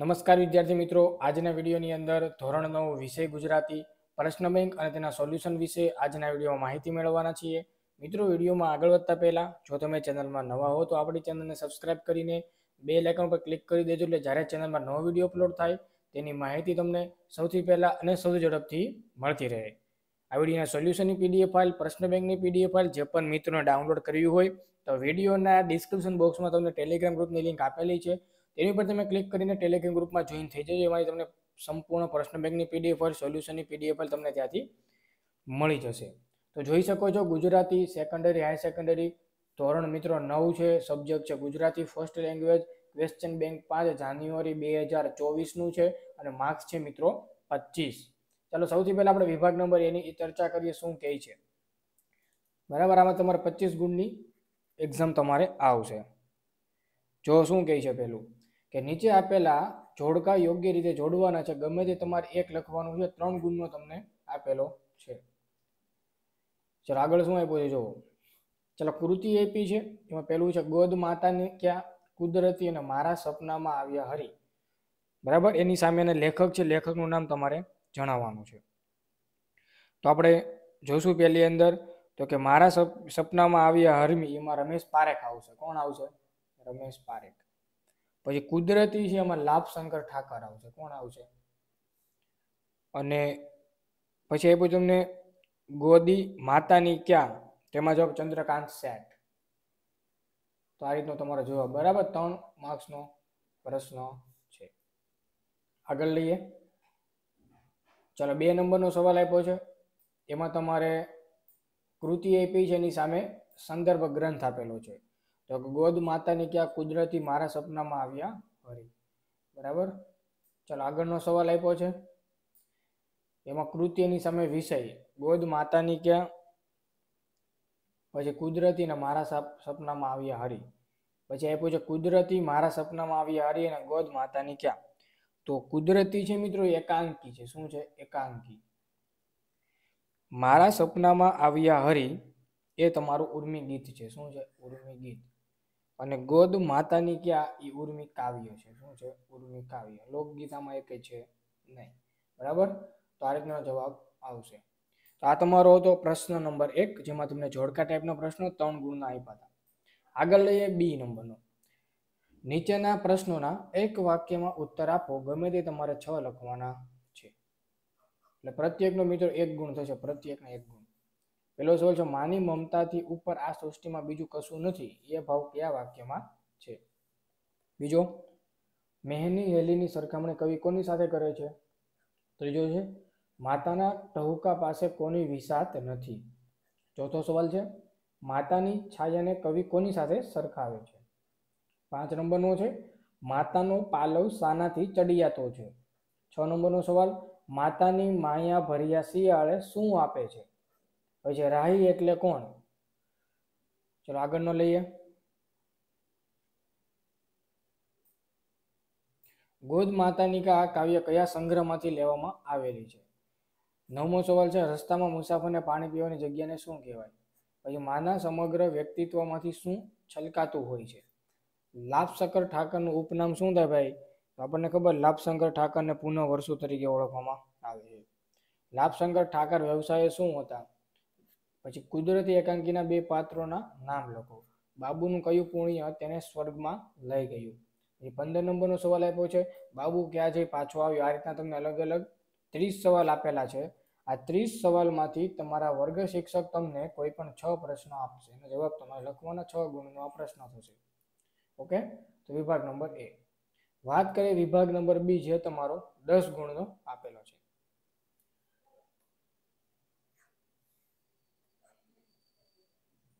નમસ્કાર વિદ્યાર્થી મિત્રો આજના વિડીયોની અંદર ધોરણ નવ વિષય ગુજરાતી પ્રશ્ન બેંક અને તેના સોલ્યુશન વિશે આજના વિડીયોમાં માહિતી મેળવવાના છીએ મિત્રો વિડીયોમાં આગળ વધતા પહેલાં જો તમે ચેનલમાં નવા હો તો આપણી ચેનલને સબસ્ક્રાઇબ કરીને બે લાઇકન પર ક્લિક કરી દેજો એટલે જ્યારે ચેનલમાં નવો વિડીયો અપલોડ થાય તેની માહિતી તમને સૌથી પહેલાં અને સૌથી ઝડપથી મળતી રહે આ વિડીયોના સોલ્યુશનની પીડીએફ ફાઇલ પ્રશ્ન બેંકની પીડીએફ ફાઇલ જે પણ મિત્રોને ડાઉનલોડ કરવી હોય તો વિડીયોના ડિસ્ક્રિપ્શન બોક્સમાં તમને ટેલિગ્રામ ગ્રુપની લિંક આપેલી છે તેની ઉપર તમે ક્લિક કરીને ટેલિગ્રામ ગ્રુપમાં જોઈન થઈ જજો એમાંથી તમને સંપૂર્ણ પ્રશ્ન બેંકની પીડીએફ હોય સોલ્યુશનની પીડીએફ તમને ત્યાંથી મળી જશે તો જોઈ શકો છો ગુજરાતી સેકન્ડરી હાઈ સેકન્ડરી ધોરણ મિત્રો નવ છે સબ્જેક્ટ છે Gujarati first language question bank પાંચ જાન્યુઆરી બે હજાર ચોવીસનું છે અને માર્ક્સ છે મિત્રો પચીસ ચાલો સૌથી પહેલાં આપણે વિભાગ નંબર એની ચર્ચા કરીએ શું કહે છે બરાબર આમાં તમારે પચીસ ગુણની એક્ઝામ તમારે આવશે જો શું કહે છે પહેલું કે નીચે આપેલા જોડકા યોગ્ય રીતે જોડવાના છે ગમે તે તમારે એક લખવાનું છે ત્રણ ગુણનો તમને આપેલો છે ચલો આગળ શું આપ્યું છે જુઓ ચાલો કૃતિ એપી છે એમાં પેલું છે ગોદ માતાને ક્યાં કુદરતી અને મારા સપનામાં આવ્યા હરી બરાબર એની સામેના લેખક છે લેખકનું નામ તમારે જણાવવાનું છે તો આપણે જોઈશું પહેલી અંદર તો કે મારા સપનામાં આવ્યા હરમી એમાં રમેશ પારેખ આવશે કોણ આવશે રમેશ પારેખ પછી કુદરતી છે એમાં લાભશંકર ઠાકર આવશે કોણ આવશે અને પછી એ આપ્યું તમને ગોદી માતાની ક્યાં તેમાં જવાબ ચંદ્રકાંત સેટ તો આ રીતનો તમારો જવાબ બરાબર ત્રણ માર્ક્સનો પ્રશ્ન છે આગળ લઈએ ચાલો બે નંબરનો સવાલ આપ્યો છે એમાં તમારે કૃતિ આપી છે એની સામે સંદર્ભ ગ્રંથ આપેલો છે તો ગોદ માતાને ક્યાં કુદરતી મારા સપનામાં આવ્યા હરી બરાબર ચાલો આગળનો સવાલ આપ્યો છે એમાં કૃત્યની સામે વિષય ગોદ માતાની ક્યાં પછી કુદરતી કુદરતીને મારા સપનામાં આવ્યા હરી પછી આપ્યું છે કુદરતી મારા સપનામાં આવ્યા હરી અને ગોદ માતાની ક્યાં તો કુદરતી છે મિત્રો એકાંકી છે શું છે એકાંકી મારા સપનામાં આવ્યા હરી એ તમારું ઉર્મી ગીત છે શું છે ઉર્મી ગીત અને ગોદ માતાની ક્યાં એ ઉર્મી કાવ્ય છે શું છે ઉર્મી કાવ્ય લોકગીતામાં એક છે નહીં બરાબર તો આ રીતનો જવાબ આવશે તો આ તમારો હતો પ્રશ્ન નંબર એક જેમાં તમને જોડકા ટાઈપનો પ્રશ્ન ત્રણ ગુણના આપ્યા હતા આગળ લઈએ બી નંબરનો નીચેના પ્રશ્નોના એક વાક્યમાં ઉત્તર આપો ગમે તે તમારે છ લખવાના છે એટલે પ્રત્યેકનો મિત્ર એક ગુણ થશે પ્રત્યેકના એક ગુણ પહેલો સવાલ છે માની મમતાથી ઉપર આ સૃષ્ટિમાં બીજું કશું નથી એ ભાવ કયા વાક્યમાં છે બીજો મેહની હેલીની સરખામણી કવિ કોની સાથે કરે છે ત્રીજો છે માતાના ટહુકા પાસે કોની વિસાત નથી ચોથો સવાલ છે માતાની છાયાને કવિ કોની સાથે સરખાવે છે પાંચ નંબરનો છે માતાનો પાલવ સાનાથી ચડિયાતો છે છ નંબરનો સવાલ માતાની માયા ભર્યા શિયાળે શું આપે છે પછી રાહી એટલે કોણ ચલો આગળનો લઈએ ગોદ માતાની કા કાવ્ય કયા સંગ્રહમાંથી લેવામાં આવેલી છે નવમો સવાલ છે રસ્તામાં મુસાફરને પાણી પીવાની જગ્યાને શું કહેવાય પછી માના સમગ્ર વ્યક્તિત્વમાંથી શું છલકાતું હોય છે લાભશંકર ઠાકરનું ઉપનામ શું થાય ભાઈ તો આપણને ખબર લાભશંકર ઠાકરને પુનઃ વર્ષો તરીકે ઓળખવામાં આવે છે લાભશંકર ઠાકર વ્યવસાય શું હતા પછી કુદરતી એકાંકીના બે પાત્રોના નામ લખો બાબુનું કયું પુણ્ય તેને સ્વર્ગમાં લઈ ગયું એ પંદર નંબરનો સવાલ આપ્યો છે બાબુ ક્યાં જઈ પાછો આવ્યો આ રીતના તમને અલગ અલગ ત્રીસ સવાલ આપેલા છે આ ત્રીસ સવાલમાંથી તમારા વર્ગ શિક્ષક તમને કોઈ પણ છ પ્રશ્નો આપશે એનો જવાબ તમારે લખવાના છ ગુણનો આ પ્રશ્ન થશે ઓકે તો વિભાગ નંબર એ વાત કરીએ વિભાગ નંબર બી જે તમારો દસ ગુણનો આપેલો છે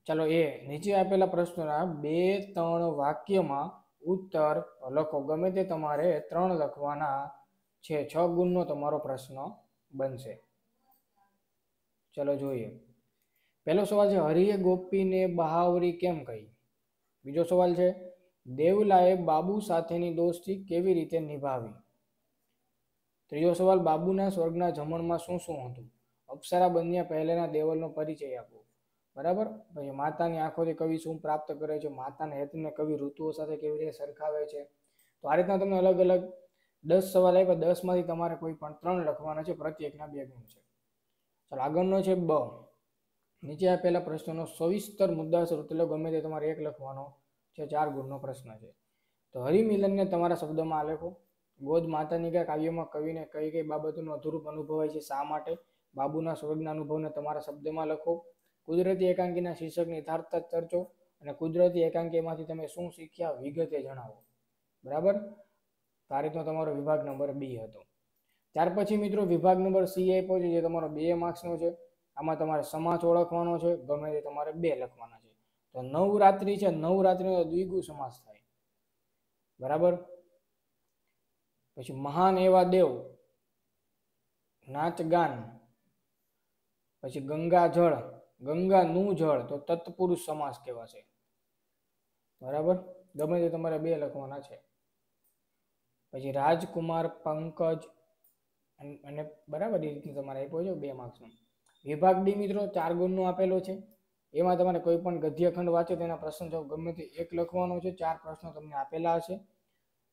ચાલો એ નીચે આપેલા પ્રશ્નોના બે ત્રણ વાક્યમાં ઉત્તર લખો ગમે તે તમારે ત્રણ લખવાના છે છ ગુણનો તમારો પ્રશ્ન બનશે ચલો જોઈએ પહેલો સવાલ છે હરિએ ગોપીને બહાવરી કેમ કહી બીજો સવાલ છે દેવલાએ બાબુ સાથેની દોસ્તી કેવી રીતે નિભાવી ત્રીજો સવાલ બાબુના સ્વર્ગના જમણમાં શું શું હતું અપ્સરા બન્યા પહેલાના દેવલનો પરિચય આપો બરાબર પછી માતાની આંખોથી કવિ શું પ્રાપ્ત કરે છે માતાના હેતુને કવિ ઋતુઓ સાથે કેવી રીતે સરખાવે છે તો આ રીતના તમને અલગ અલગ દસ સવાલ આપ્યા દસમાંથી તમારે કોઈ પણ ત્રણ લખવાના છે પ્રત્યેકના બે ગુણ છે ચાલો આગળનો છે બ નીચે આપેલા પ્રશ્નનો સવિસ્તર મુદ્દાસર એટલે ગમે તે તમારે એક લખવાનો છે ચાર ગુણનો પ્રશ્ન છે તો હરિમિલનને તમારા શબ્દોમાં આલેખો ગોદ માતાની કયા કાવ્યમાં કવિને કઈ કઈ બાબતોનું અધૂરું અનુભવાય છે શા માટે બાબુના સ્વર્ગના અનુભવને તમારા શબ્દમાં લખો કુદરતી એકાંકીના શીર્ષકની થાર્થતા ચર્ચો અને કુદરતી એકાંકીમાંથી તમે શું શીખ્યા વિગતે જણાવો બરાબર તારીખનો તમારો વિભાગ નંબર બી હતો ત્યાર પછી મિત્રો વિભાગ નંબર સી આપ્યો છે જે તમારો બે માર્ક્સનો છે આમાં તમારે સમાસ ઓળખવાનો છે ગમે તે તમારે બે લખવાના છે તો નવરાત્રિ છે નવરાત્રિનો દ્વિગુ સમાસ થાય બરાબર પછી મહાન એવા દેવ નાચ ગાન પછી ગંગાજળ ગંગાનું જળ તો તત્પુરુષ સમાસ કહેવાશે બરાબર ગમે તે તમારે બે લખવાના છે પછી રાજકુમાર પંકજ અને બરાબર એ રીતનું તમારે આપ્યો છે બે માર્ક્સનો વિભાગ ડી મિત્રો ચાર ગુણનો આપેલો છે એમાં તમારે કોઈ પણ ગદ્યખંડ વાંચો તેના પ્રશ્ન જો ગમે તે એક લખવાનો છે ચાર પ્રશ્નો તમને આપેલા હશે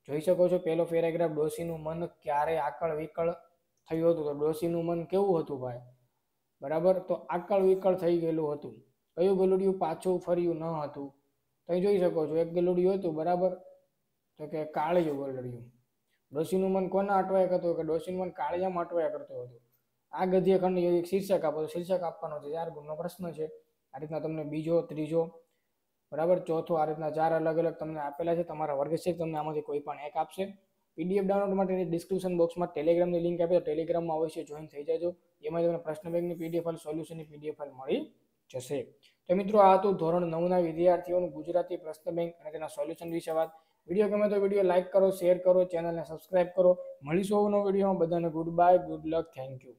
જોઈ શકો છો પહેલો પેરેગ્રાફ ડોસીનું મન ક્યારે આકળ વિકળ થયું હતું તો ડોસીનું મન કેવું હતું ભાઈ બરાબર તો આકળ વિકળ થઈ ગયેલું હતું કયું ગલુડિયું પાછું ફર્યું ન હતું તમે જોઈ શકો છો એક ગલુડિયું હતું બરાબર તો કે કાળિયું ગલુડિયું ડોસીનું મન કોના અટવાયા કરતું કે ડોસીનું મન કાળિયામાં અટવાયા કરતું હતું આ ગદ્યખંડ એક શીર્ષક આપો શીર્ષક આપવાનો છે ચાર ગુણનો પ્રશ્ન છે આ રીતના તમને બીજો ત્રીજો બરાબર ચોથો આ રીતના ચાર અલગ અલગ તમને આપેલા છે તમારા વર્ગશેક તમને આમાંથી કોઈ પણ એક આપશે પીડીએફ ડાઉનલોડ માટે ડિસ્ક્રિપ્શન બોક્સમાં ટેલિગ્રામની લિંક આપે તો ટેલિગ્રામમાં અવશ્ય જોઈન થઈ જજો એમાં તમને પ્રશ્ન બેંકની પીડીએફ ફાઇલ સોલ્યુશનની પીડીએફ ફાઇલ મળી જશે તો મિત્રો આ હતું ધોરણ નવના વિદ્યાર્થીઓનું ગુજરાતી પ્રશ્ન બેંક અને તેના સોલ્યુશન વિશે વાત વિડીયો ગમે તો વિડીયો લાઇક કરો શેર કરો ચેનલને સબસ્ક્રાઇબ કરો મળીશું નવો વિડીયોમાં બધાને good bye good luck thank you